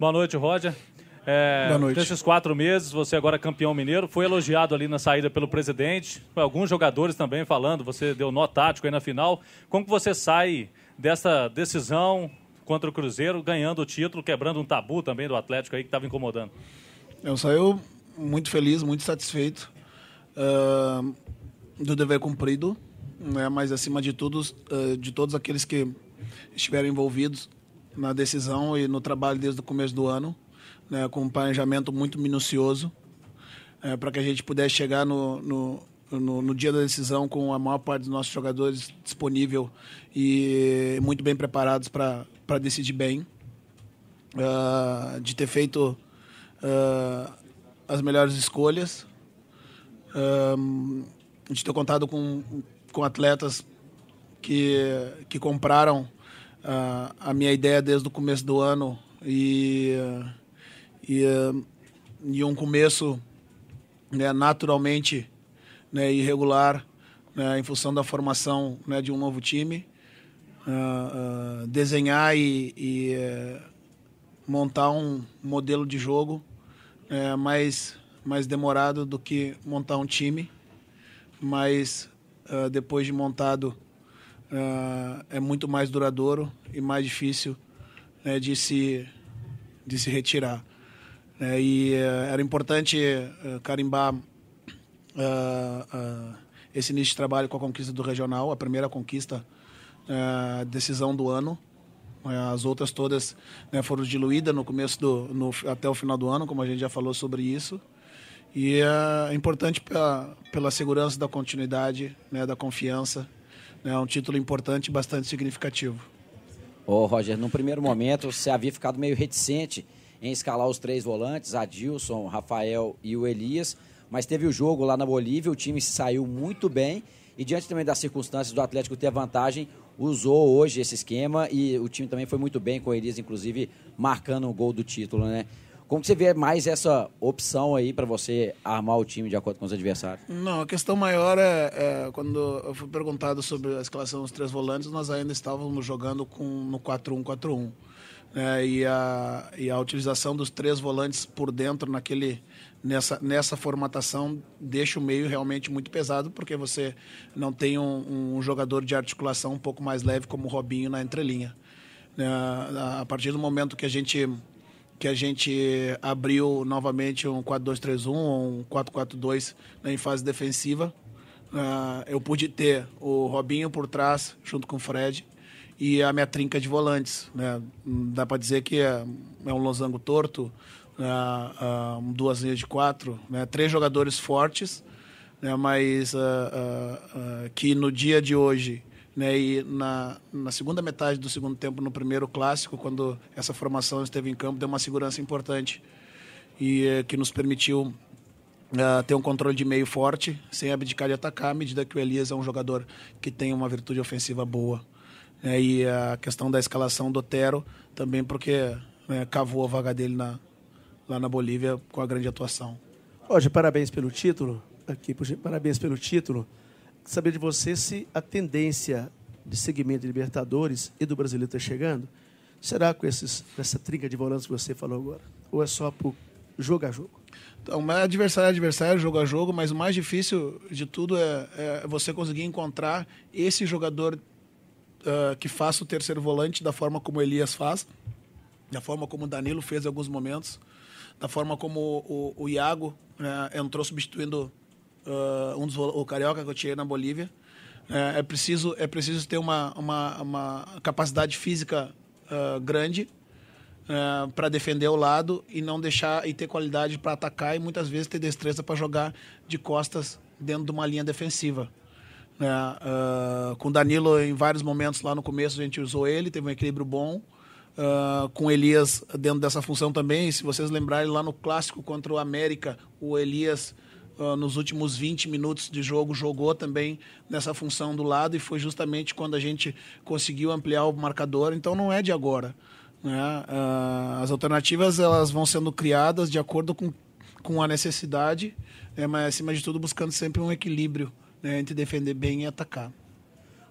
Boa noite, Roger. É, Boa noite. Nesses quatro meses, você agora é campeão mineiro, foi elogiado ali na saída pelo presidente, alguns jogadores também falando, você deu nó tático aí na final. Como que você sai dessa decisão contra o Cruzeiro, ganhando o título, quebrando um tabu também do Atlético aí que estava incomodando? Eu saio muito feliz, muito satisfeito uh, do dever cumprido, né? mas acima de tudo, uh, de todos aqueles que estiveram envolvidos, na decisão e no trabalho desde o começo do ano, né, com um planejamento muito minucioso, é, para que a gente pudesse chegar no, no, no, no, dia da decisão com a maior parte dos nossos jogadores disponível e muito bem preparados para decidir bem, uh, de ter feito uh, as melhores escolhas, um, ah, de ter contado com, com atletas que, que compraram uh, a minha ideia desde o começo do ano e, e, e um começo né, naturalmente né, irregular né, em função da formação né, de um novo time. Uh, uh, desenhar e, e uh, montar um modelo de jogo né, mais, mais demorado do que montar um time, mas ah, depois de montado uh, é muito mais duradouro e mais difícil né, de, se, de se retirar. É, e uh, era importante uh, carimbar ah, ah, esse início de trabalho com a conquista do regional, a primeira conquista, decisão do ano. As outras todas né, foram diluídas no começo do, no, até o final do ano, como a gente já falou sobre isso. E é importante pela pela segurança da continuidade, né, da confiança é um título importante e bastante significativo. Ô, Roger, num primeiro momento você havia ficado meio reticente em escalar os três volantes, Adilson, Rafael e o Elias, mas teve o jogo lá na Bolívia, o time saiu muito bem e diante também das circunstâncias do Atlético ter vantagem, usou hoje esse esquema e o time também foi muito bem com o Elias, inclusive, marcando o gol do título, né? Como você vê mais essa opção aí para você armar o time de acordo com os adversários? Não, a questão maior é, é quando eu fui perguntado sobre a escalação dos três volantes, nós ainda estávamos jogando com no 4-1-4-1. Né? e, a, e a utilização dos três volantes por dentro naquele nessa, nessa formatação deixa o meio realmente muito pesado porque você não tem um, um jogador de articulação um pouco mais leve como o Robinho na entrelinha. É, a partir do momento que a gente que a gente abriu novamente um 4-2-3-1 ou um 4-4-2 né, em fase defensiva. Uh, eu pude ter o Robinho por trás, junto com o Fred, e a minha trinca de volantes. Né? Dá para dizer que é, é, um losango torto, uh, uh, duas linhas de quatro, né? três jogadores fortes, né? mas ah, que no dia de hoje né? E na, na segunda metade do segundo tempo, no primeiro clássico, quando essa formação esteve em campo, deu uma segurança importante e eh, que nos permitiu eh, ter um controle de meio forte, sem abdicar de atacar, à medida que o Elias é um jogador que tem uma virtude ofensiva boa. É, e a questão da escalação do Otero também, porque né, cavou a vaga dele na, lá na Bolívia com a grande atuação. hoje parabéns pelo título. Aqui, parabéns pelo título saber de você se a tendência de segmento de Libertadores e do brasileiro está chegando. Será com, esses, essa trinca de volantes que você falou agora? Ou é só por jogo a jogo? Então, adversário é adversário, jogo a jogo, mas o mais difícil de tudo é, é você conseguir encontrar esse jogador uh, que faça o terceiro volante da forma como Elias faz, da forma como o Danilo fez em alguns momentos, da forma como o, o, o Iago né, entrou substituindo uh, um dos, o carioca que eu tirei na Bolívia. É, é, preciso, é preciso ter uma, uma, uma capacidade física uh, grande uh, ah, para defender o lado e não deixar e ter qualidade para atacar e muitas vezes ter destreza para jogar de costas dentro de uma linha defensiva. uh, com Danilo, em vários momentos lá no começo, a gente usou ele, teve um equilíbrio bom. Uh, com Elias dentro dessa função também. Se vocês lembrarem, lá no clássico contra o América, o Elias ah, nos últimos 20 minutos de jogo, jogou também nessa função do lado e foi justamente quando a gente conseguiu ampliar o marcador. Então não é de agora. Né? Uh, as alternativas elas vão sendo criadas de acordo com, com a necessidade, né? mas acima de tudo buscando sempre um equilíbrio né? entre defender bem e atacar.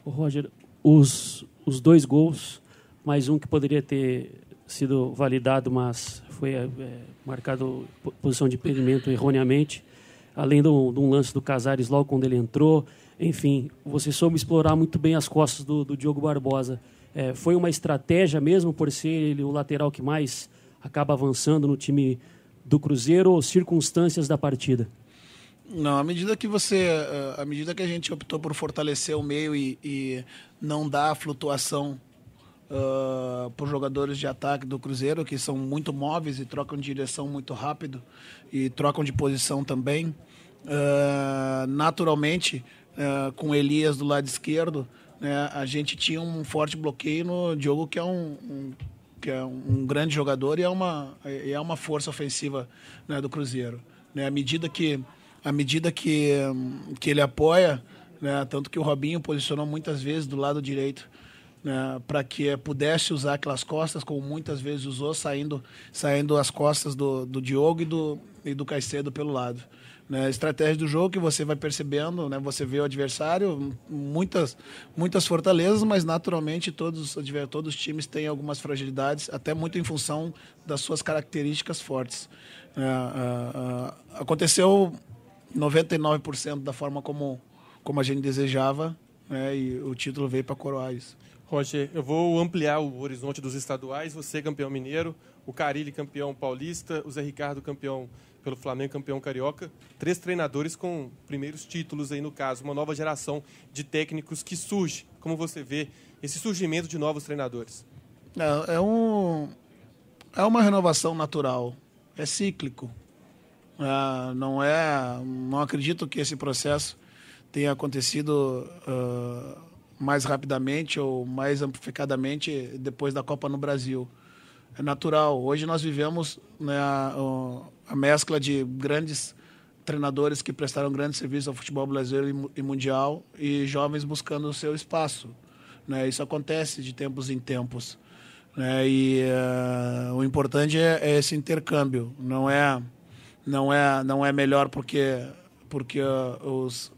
o Roger, os, os dois gols, mais um que poderia ter sido validado, mas foi é, marcado posição de impedimento erroneamente além de um lance do Casares logo quando ele entrou. Enfim, você soube explorar muito bem as costas do, do Diogo Barbosa. É, foi uma estratégia mesmo, por ser ele o lateral que mais acaba avançando no time do Cruzeiro, ou circunstâncias da partida? Não, à medida que você, eh, à medida que a gente optou por fortalecer o meio e, e não dar flutuação uh, por jogadores de ataque do Cruzeiro, que são muito móveis e trocam de direção muito rápido e trocam de posição também, uh, naturalmente, uh, com Elias do lado esquerdo, né, a gente tinha um forte bloqueio no Diogo, que é um, um que é um grande jogador e é uma, é uma força ofensiva né, do Cruzeiro. Né, à medida que, à medida que, hum, que ele apoia, né, tanto que o Robinho posicionou muitas vezes do lado direito né, para que pudesse usar aquelas costas, como muitas vezes usou, saindo, saindo as costas do, do Diogo e do, e do Caicedo pelo lado né, estratégia do jogo que você vai percebendo, né, você vê o adversário, muitas, muitas fortalezas, mas naturalmente todos, todos os times têm algumas fragilidades, até muito em função das suas características fortes. É, é, é aconteceu 99% da forma como, como a gente desejava né, e o título veio para coroar isso. Roger, eu vou ampliar o horizonte dos estaduais, você campeão mineiro, o Carilli campeão paulista, o Zé Ricardo campeão pelo Flamengo campeão carioca, três treinadores com primeiros títulos aí no caso, uma nova geração de técnicos que surge. Como você vê esse surgimento de novos treinadores? É, é um é uma renovação natural, é cíclico. É, não é, não acredito que esse processo tenha acontecido uh, mais rapidamente ou mais amplificadamente depois da Copa no Brasil. É natural. Hoje nós vivemos né, uh, a mescla de grandes treinadores que prestaram grande serviço ao futebol brasileiro e mundial e jovens buscando o seu espaço. Né? Isso acontece de tempos em tempos. Né? E uh, o importante é, é, esse intercâmbio. Não é, não é, não é melhor porque, porque uh, os,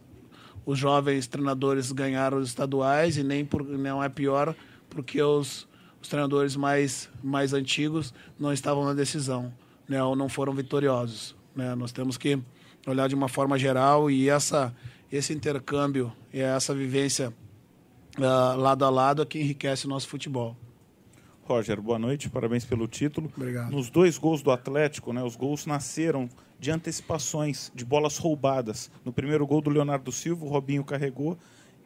os jovens treinadores ganharam os estaduais e nem por, não é pior porque os, os treinadores mais, mais antigos não estavam na decisão. Né, ou não foram vitoriosos. Né? Nós temos que olhar de uma forma geral e essa, esse intercâmbio e essa vivência uh, lado a lado é que enriquece o nosso futebol. Roger, boa noite, parabéns pelo título. Obrigado. Nos dois gols do Atlético, né, os gols nasceram de antecipações, de bolas roubadas. No primeiro gol do Leonardo Silva, o Robinho carregou,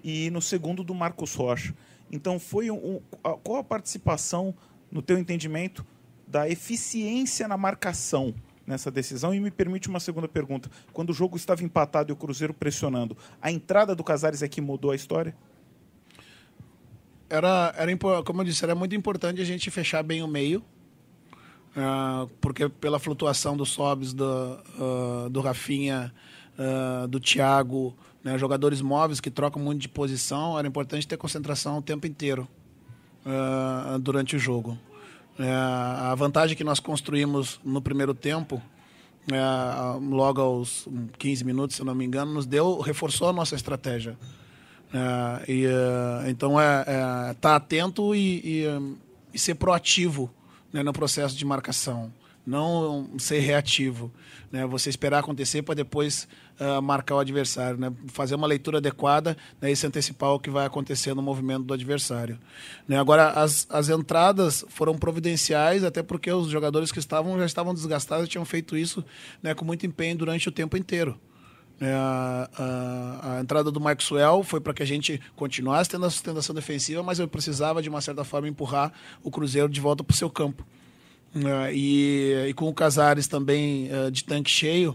e no segundo do Marcos Rocha. Então, foi um, um, qual a participação, no teu entendimento, da eficiência na marcação nessa decisão. E me permite uma segunda pergunta. Quando o jogo estava empatado e o Cruzeiro pressionando, a entrada do Casares é que mudou a história? Era, era, como eu disse, era muito importante a gente fechar bem o meio, uh, porque pela flutuação dos sobs do, uh, do Rafinha, uh, do Thiago, né, jogadores móveis que trocam muito de posição, era importante ter concentração o tempo inteiro durante o jogo. É, a vantagem que nós construímos no primeiro tempo, é, logo aos 15 minutos, se não me engano, nos deu, reforçou a nossa estratégia. É, e, é, então, é estar é, tá atento e, e, e, ser proativo né, no processo de marcação não ser reativo, né? Você esperar acontecer para depois uh, marcar o adversário, né? Fazer uma leitura adequada né? e se antecipar o que vai acontecer no movimento do adversário. Né? Agora as, as entradas foram providenciais até porque os jogadores que estavam já estavam desgastados e tinham feito isso né? com muito empenho durante o tempo inteiro. Né? A, a, a, entrada do Maxwell foi para que a gente continuasse tendo a sustentação defensiva, mas eu precisava, de uma certa forma, empurrar o Cruzeiro de volta para o seu campo. Uh, e, e, com o Casares também uh, de tanque cheio,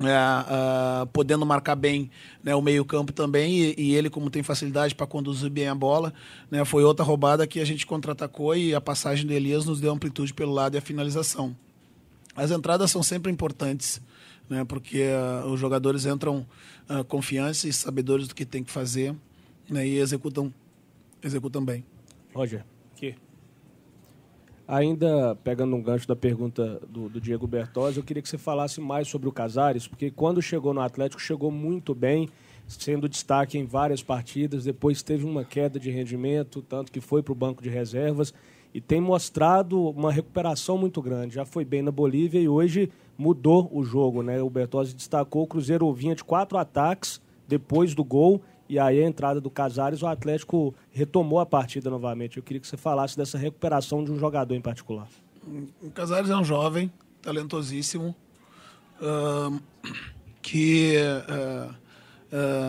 uh, podendo marcar bem né, o meio-campo também, e, e, ele, como tem facilidade para conduzir bem a bola, né, foi outra roubada que a gente contra-atacou e a passagem do Elias nos deu amplitude pelo lado e a finalização. As entradas são sempre importantes, né, porque os jogadores entram uh, confiantes e sabedores do que tem que fazer né, e executam, executam bem. Roger. Ainda pegando um gancho da pergunta do, do Diego Bertozzi, eu queria que você falasse mais sobre o Casares, porque quando chegou no Atlético chegou muito bem, sendo destaque em várias partidas, depois teve uma queda de rendimento, tanto que foi para o banco de reservas e tem mostrado uma recuperação muito grande. Já foi bem na Bolívia e hoje mudou o jogo, né? O Bertozzi destacou, o Cruzeiro vinha de quatro ataques depois do gol e aí a entrada do Casares, o Atlético retomou a partida novamente. Eu queria que você falasse dessa recuperação de um jogador em particular. O Casares é um jovem, talentosíssimo, uh, que uh,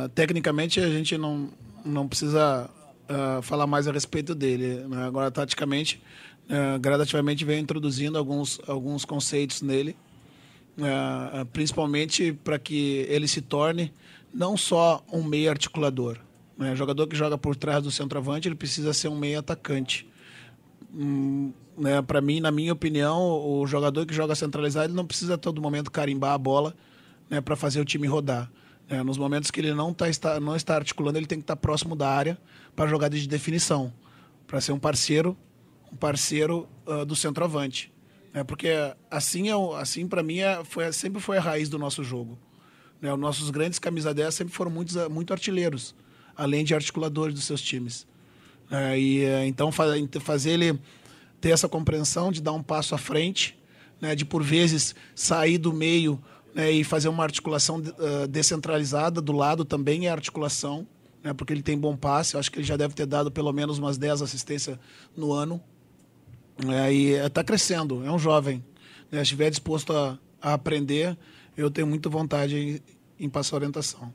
uh, tecnicamente a gente não, não precisa eh, falar mais a respeito dele. Né? Agora, taticamente, gradativamente vem introduzindo alguns, alguns conceitos nele, principalmente para que ele se torne não só um meia articulador. Né? O jogador que joga por trás do centroavante, ele precisa ser um meia atacante. Hum, né? Para mim, na minha opinião, o jogador que joga centralizado, ele não precisa a todo momento carimbar a bola né, para fazer o time rodar. É, nos momentos que ele não, tá, está, não está articulando, ele tem que estar tá próximo da área para jogada de definição, para ser um parceiro, um parceiro uh, do centroavante. É, porque assim, é, assim para mim, é, foi, sempre foi a raiz do nosso jogo. Né? Os nossos grandes camisa 10 sempre foram muitos, ah, muito artilheiros, além de articuladores dos seus times. É, e eh, então faz, fazer ele ter essa compreensão de dar um passo à frente, né? de por vezes sair do meio né? e fazer uma articulação uh, descentralizada do lado também é articulação, né? porque ele tem bom passe. Eu acho que ele já deve ter dado pelo menos umas 10 assistências no ano. É, e está eh, crescendo, é um jovem. Né? Estiver disposto a, a aprender, eu tenho muita vontade em, em passar orientação.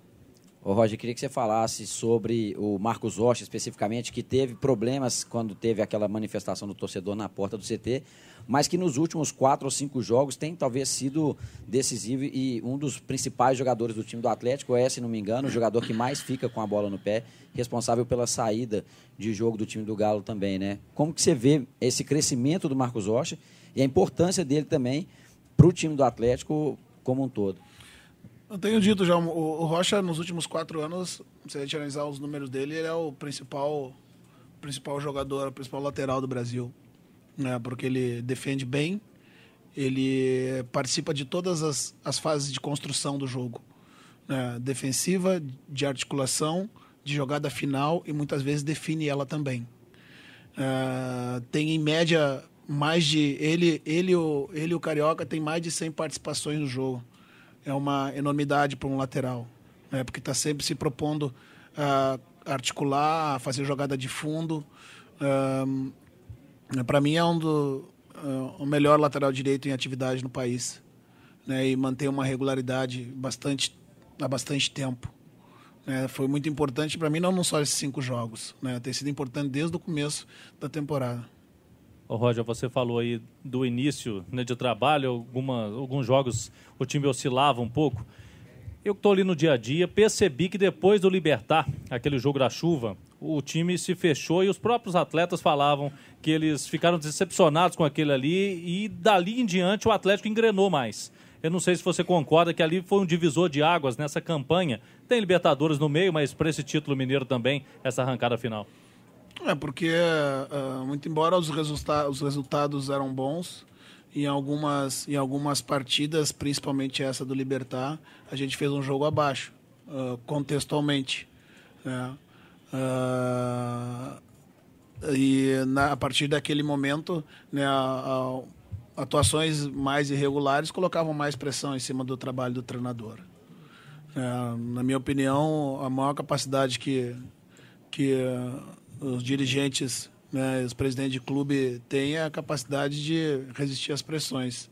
Ô Roger, queria que você falasse sobre o Marcos Rocha, especificamente, que teve problemas quando teve aquela manifestação do torcedor na porta do CT, mas que nos últimos quatro ou cinco jogos tem talvez sido decisivo e um dos principais jogadores do time do Atlético é, se não me engano, o jogador que mais fica com a bola no pé, responsável pela saída de jogo do time do Galo também, né? Como que você vê esse crescimento do Marcos Rocha e a importância dele também para o time do Atlético como um todo. Eu tenho dito já, o Rocha, nos últimos quatro anos, se a gente analisar os números dele, ele é o principal, principal jogador, o principal lateral do Brasil. Né? Porque ele defende bem, ele participa de todas as, as fases de construção do jogo. Né? Defensiva, de articulação, de jogada final e muitas vezes define ela também. Uh, tem em média mais de ele ele o ele o carioca tem mais de 100 participações no jogo é uma enormidade para um lateral né porque está sempre se propondo a ah, articular a fazer jogada de fundo um, ah, para mim é um do uh, o melhor lateral direito em atividade no país né e mantém uma regularidade bastante há bastante tempo é, foi muito importante para mim, não, não só esses cinco jogos, né? Tem sido importante desde o começo da temporada. Ô Roger, você falou aí do início né, de trabalho, alguma, alguns jogos o time oscilava um pouco. Eu que estou ali no dia a dia, percebi que depois do Libertar, aquele jogo da chuva, o time se fechou e os próprios atletas falavam que eles ficaram decepcionados com aquele ali e dali em diante o Atlético engrenou mais. Eu não sei se você concorda que ali foi um divisor de águas nessa campanha. Tem Libertadores no meio, mas para esse título mineiro também, essa arrancada final. É, porque, uh, muito embora os, resulta os resultados eram bons, em algumas, em algumas partidas, principalmente essa do Libertar, a gente fez um jogo abaixo, uh, contextualmente. Né? Uh, e na, a partir daquele momento, né, a, a, atuações mais irregulares colocavam mais pressão em cima do trabalho do treinador. na minha opinião, a maior capacidade que, que os dirigentes, né, os presidentes de clube têm a capacidade de resistir às pressões.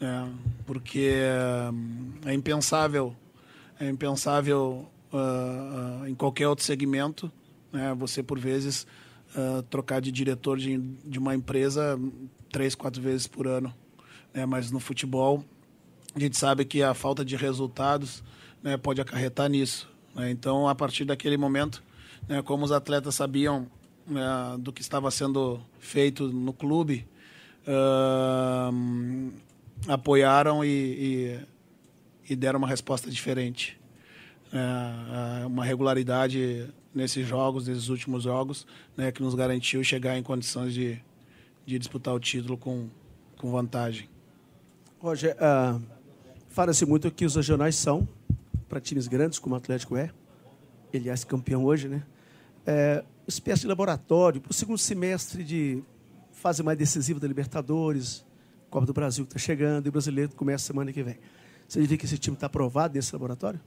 Né, porque hum, é impensável, é impensável uh, uh, em qualquer outro segmento, né, você por vezes uh, trocar de diretor de, de uma empresa hum, três, quatro vezes por ano. Né, mas no futebol a gente sabe que a falta de resultados né, pode acarretar nisso. Né? Então, a partir daquele momento, né, como os atletas sabiam né, do que estava sendo feito no clube, uh, apoiaram e, e, e, deram uma resposta diferente. Né, ah, uma regularidade nesses jogos, nesses últimos jogos, né, que nos garantiu chegar em condições de, de disputar o título com, com vantagem. Roger, uh, fala-se muito que os regionais são, para times grandes como o Atlético é, é campeão hoje, né? É, espécie de laboratório para o segundo semestre de fase mais decisiva da Libertadores, Copa do Brasil que está chegando, e o brasileiro começa semana que vem. Você diria que esse time está aprovado nesse laboratório?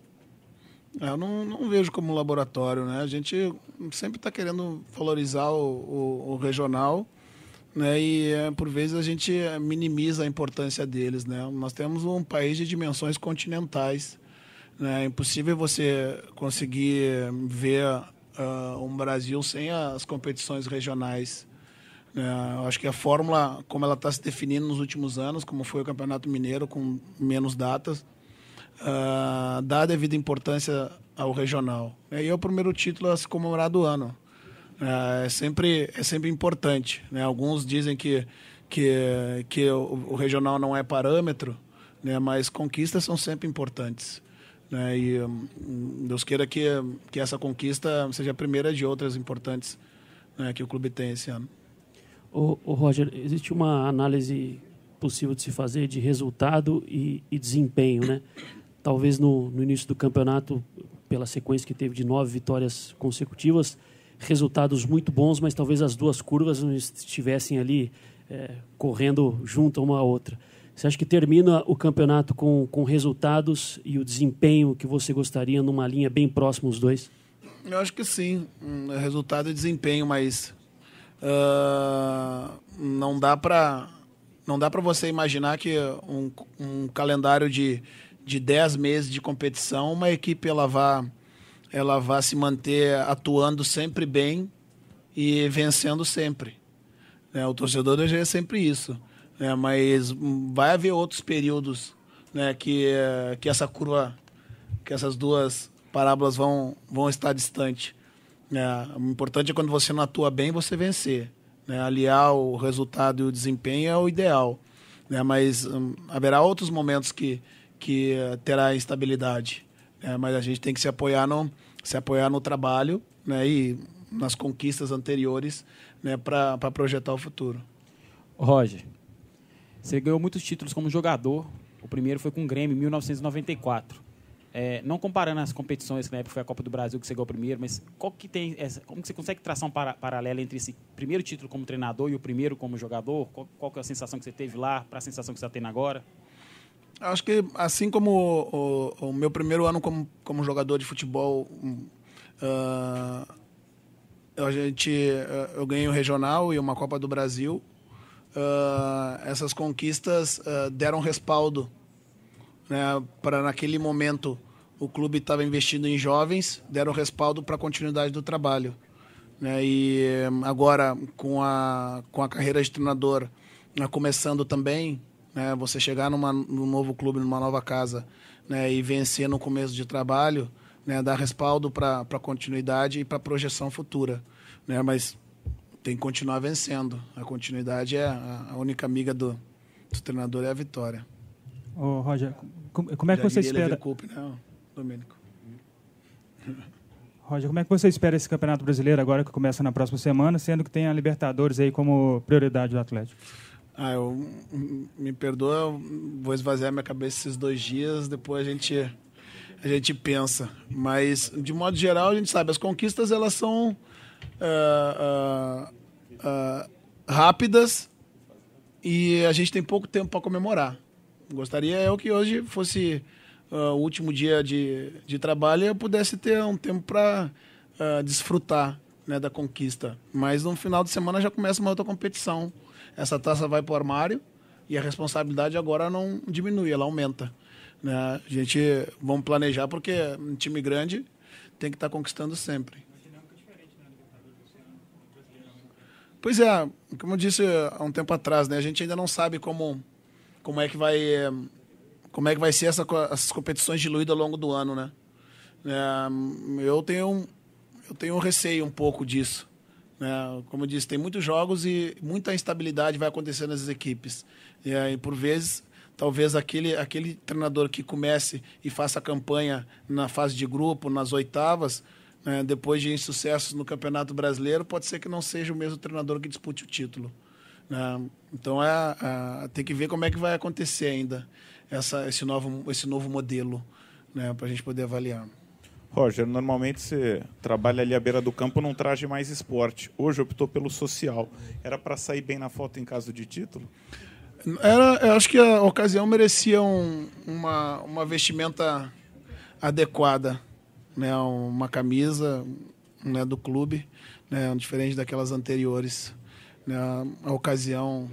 É, eu não, não, vejo como laboratório, né? A gente sempre está querendo valorizar o, o, o, regional, né? E é, por vezes a gente minimiza a importância deles, né? Nós temos um país de dimensões continentais, né? É impossível você conseguir ver uh, um Brasil sem as competições regionais. Né? acho que a fórmula, como ela está se definindo nos últimos anos, como foi o Campeonato Mineiro, com menos datas, uh, dá devida importância ao regional. E é o primeiro título a se comemorar do ano. Né? É sempre, é sempre importante. Né? Alguns dizem que, que, que o, o regional não é parâmetro, né? mas conquistas são sempre importantes. Né? E hum, Deus queira que, que essa conquista seja a primeira de outras importantes né, que o clube tem esse ano. O, o Roger, existe uma análise possível de se fazer de resultado e, e desempenho, né? Talvez no, no início do campeonato, pela sequência que teve de nove vitórias consecutivas, resultados muito bons, mas talvez as duas curvas não estivessem ali é, correndo junto uma à outra. Você acha que termina o campeonato com, com resultados e o desempenho que você gostaria numa linha bem próxima os dois? Eu acho que sim. Hum, é resultado e desempenho, mas uh, não dá para não dá para você imaginar que um, um, calendário de, de 10 meses de competição, uma equipe ela vá, ela vá se manter atuando sempre bem e vencendo sempre. Né? O torcedor deseja sempre isso né? Mas vai haver outros períodos, né? Que, eh, que essa curva, que essas duas parábolas vão, vão estar distantes. Né? O importante é quando você não atua bem, você vencer. Né? Aliar o resultado e o desempenho é o ideal. Né? Mas hum, haverá outros momentos que, que eh, terá instabilidade. Né? Mas a gente tem que se apoiar no, se apoiar no trabalho né? e nas conquistas anteriores né? para projetar o futuro. Roger, você ganhou muitos títulos como jogador. O primeiro foi com o Grêmio, em 1994. É, não comparando as competições, que na época foi a Copa do Brasil que você ganhou primeiro, mas qual que tem essa, como que você consegue traçar um para, paralelo entre esse primeiro título como treinador e o primeiro como jogador? Qual, qual que é a sensação que você teve lá para a sensação que você está tendo agora? Acho que assim como o, o, o, meu primeiro ano como, como jogador de futebol, uh, a gente, uh, eu ganhei o um regional e uma Copa do Brasil uh, essas conquistas uh, deram respaldo né, para, naquele momento, o clube estava investindo em jovens, deram respaldo para a continuidade do trabalho. Né? E agora, com a, com a carreira de treinador né, começando também, né, você chegar numa, num novo clube, numa nova casa né, e vencer no começo de trabalho, né, dá respaldo para a continuidade e para a projeção futura. Né? Mas tem que continuar vencendo. A continuidade é a única amiga do, do treinador é a vitória. Ô, Roger, como, como é que você é espera? Coupe, né, Domênico? Roger, como é que você espera esse Campeonato Brasileiro agora que começa na próxima semana, sendo que tem a Libertadores aí como prioridade do Atlético? Ah, eu me perdoa, vou esvaziar minha cabeça esses dois dias, depois a gente a gente pensa, mas de modo geral a gente sabe as conquistas elas são uh, uh, rápidas e a gente tem pouco tempo para comemorar. Gostaria eu que hoje fosse o último dia de, de trabalho e eu pudesse ter um tempo para desfrutar né, da conquista. Mas no final de semana já começa uma outra competição. Essa taça vai para o armário e a responsabilidade agora não diminui, ela aumenta. Né? A gente vamos planejar porque um time grande tem que estar tá conquistando sempre. Pois é, como eu disse há um tempo atrás, né? A gente ainda não sabe como, como é que vai como é que vai ser essa, essas competições diluídas ao longo do ano, né? É, eu tenho eu tenho um receio um pouco disso, né? Como eu disse, tem muitos jogos e muita instabilidade vai acontecer nas equipes é, e por vezes talvez aquele aquele treinador que comece e faça a campanha na fase de grupo, nas oitavas né, depois de insucessos no Campeonato Brasileiro, pode ser que não seja o mesmo treinador que dispute o título. Né? Então é, é, tem que ver como é que vai acontecer ainda essa, esse, novo, esse novo modelo né, para a gente poder avaliar. Roger, normalmente você trabalha ali à beira do campo, não traje mais esporte. Hoje optou pelo social. Era para sair bem na foto em caso de título? Era, eu acho que a ocasião merecia um, uma, uma vestimenta adequada né, uma camisa né, do clube, né, diferente daquelas anteriores. Né, a ocasião.